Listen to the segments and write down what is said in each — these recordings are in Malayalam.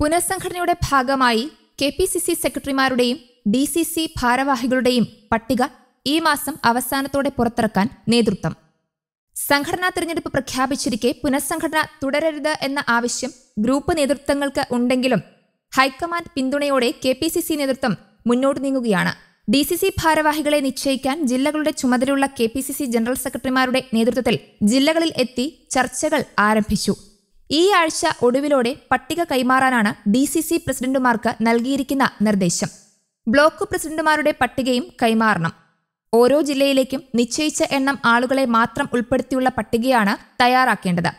പുനഃസംഘടനയുടെ ഭാഗമായി കെ പി സി സി സെക്രട്ടറിമാരുടെയും ഡി സി സി ഭാരവാഹികളുടെയും പട്ടിക ഈ മാസം അവസാനത്തോടെ പുറത്തിറക്കാൻ നേതൃത്വം സംഘടനാ തിരഞ്ഞെടുപ്പ് പ്രഖ്യാപിച്ചിരിക്കെ പുനഃസംഘടന തുടരരുത് എന്ന ആവശ്യം ഗ്രൂപ്പ് നേതൃത്വങ്ങൾക്ക് ഉണ്ടെങ്കിലും ഹൈക്കമാൻഡ് പിന്തുണയോടെ കെ പി സി സി നേതൃത്വം മുന്നോട്ട് നീങ്ങുകയാണ് ഡി സി സി ഭാരവാഹികളെ നിശ്ചയിക്കാൻ ജില്ലകളുടെ ചുമതലയുള്ള K P C C general സെക്രട്ടറിമാരുടെ നേതൃത്വത്തിൽ ജില്ലകളിൽ എത്തി ചർച്ചകൾ ആരംഭിച്ചു ഈ ആഴ്ച ഒടുവിലോടെ പട്ടിക കൈമാറാനാണ് ഡി സി സി പ്രസിഡന്റുമാർക്ക് നൽകിയിരിക്കുന്ന നിർദ്ദേശം ബ്ലോക്ക് പ്രസിഡന്റുമാരുടെ പട്ടികയും കൈമാറണം ഓരോ ജില്ലയിലേക്കും നിശ്ചയിച്ച എണ്ണം ആളുകളെ മാത്രം ഉൾപ്പെടുത്തിയുള്ള പട്ടികയാണ് തയ്യാറാക്കേണ്ടത്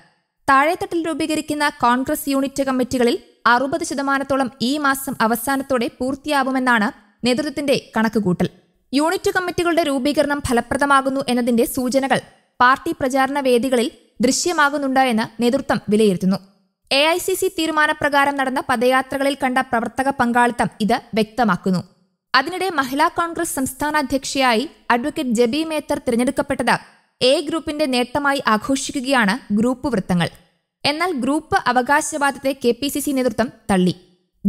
താഴെത്തട്ടിൽ രൂപീകരിക്കുന്ന കോൺഗ്രസ് യൂണിറ്റ് കമ്മിറ്റികളിൽ അറുപത് ശതമാനത്തോളം ഈ മാസം അവസാനത്തോടെ പൂർത്തിയാവുമെന്നാണ് നേതൃത്വത്തിന്റെ കണക്കുകൂട്ടൽ യൂണിറ്റ് കമ്മിറ്റികളുടെ രൂപീകരണം ഫലപ്രദമാകുന്നു എന്നതിന്റെ സൂചനകൾ പാർട്ടി പ്രചാരണ വേദികളിൽ ദൃശ്യമാകുന്നുണ്ടോയെന്ന് നേതൃത്വം വിലയിരുത്തുന്നു എ ഐ സി സി തീരുമാനപ്രകാരം നടന്ന പദയാത്രകളിൽ കണ്ട പ്രവർത്തക പങ്കാളിത്തം ഇത് വ്യക്തമാക്കുന്നു അതിനിടെ മഹിളാ കോൺഗ്രസ് സംസ്ഥാന അധ്യക്ഷയായി അഡ്വക്കേറ്റ് ജബി മേത്തർ തിരഞ്ഞെടുക്കപ്പെട്ടത് എ ഗ്രൂപ്പിന്റെ നേട്ടമായി ആഘോഷിക്കുകയാണ് ഗ്രൂപ്പ് വൃത്തങ്ങൾ എന്നാൽ ഗ്രൂപ്പ് അവകാശവാദത്തെ കെ പി സി സി നേതൃത്വം തള്ളി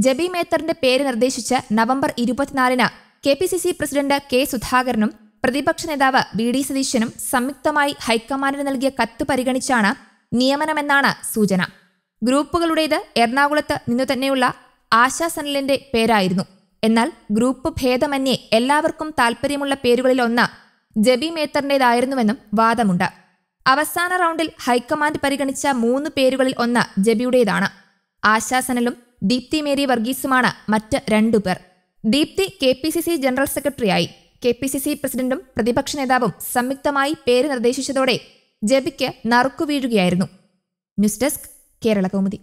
ജബി മേത്തറിന്റെ പേര് നിർദ്ദേശിച്ച് നവംബർ ഇരുപത്തിനാലിന് K P C C president K സുധാകരനും പ്രതിപക്ഷ നേതാവ് ബി ഡി സതീശനും സംയുക്തമായി ഹൈക്കമാൻഡിന് നൽകിയ കത്ത് പരിഗണിച്ചാണ് നിയമനമെന്നാണ് സൂചന ഗ്രൂപ്പുകളുടേത് എറണാകുളത്ത് നിന്നു തന്നെയുള്ള ആശാ സനലിന്റെ പേരായിരുന്നു എന്നാൽ ഗ്രൂപ്പ് ഭേദമന്യേ എല്ലാവർക്കും പേരുകളിൽ പേരുകളിലൊന്ന് ജബി മേത്തറിന്റേതായിരുന്നുവെന്നും വാദമുണ്ട് അവസാന റൗണ്ടിൽ ഹൈക്കമാൻഡ് പരിഗണിച്ച മൂന്ന് പേരുകളിൽ ഒന്ന് ജബിയുടേതാണ് ആശാസനലും ദീപ്തി മേരി വർഗീസുമാണ് മറ്റ് രണ്ടുപേർ Deepthi K P C C general സെക്രട്ടറിയായി കെ പി സി സി പ്രസിഡന്റും പ്രതിപക്ഷ നേതാവും സംയുക്തമായി പേര് നിർദ്ദേശിച്ചതോടെ ജബിക്ക് നറുക്കു വീഴുകയായിരുന്നു ന്യൂസ് ഡെസ്ക് കേരള കൗമുദി